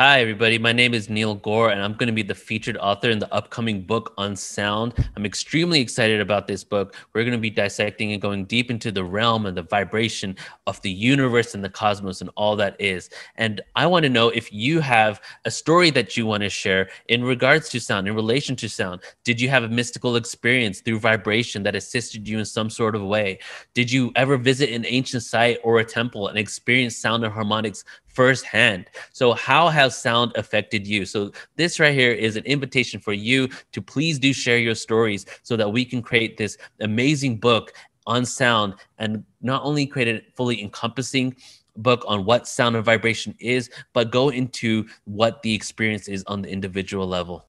Hi, everybody. My name is Neil Gore, and I'm going to be the featured author in the upcoming book on sound. I'm extremely excited about this book. We're going to be dissecting and going deep into the realm and the vibration of the universe and the cosmos and all that is. And I want to know if you have a story that you want to share in regards to sound, in relation to sound. Did you have a mystical experience through vibration that assisted you in some sort of way? Did you ever visit an ancient site or a temple and experience sound and harmonics firsthand. So, how has sound affected you? So, this right here is an invitation for you to please do share your stories so that we can create this amazing book on sound and not only create a fully encompassing book on what sound and vibration is, but go into what the experience is on the individual level.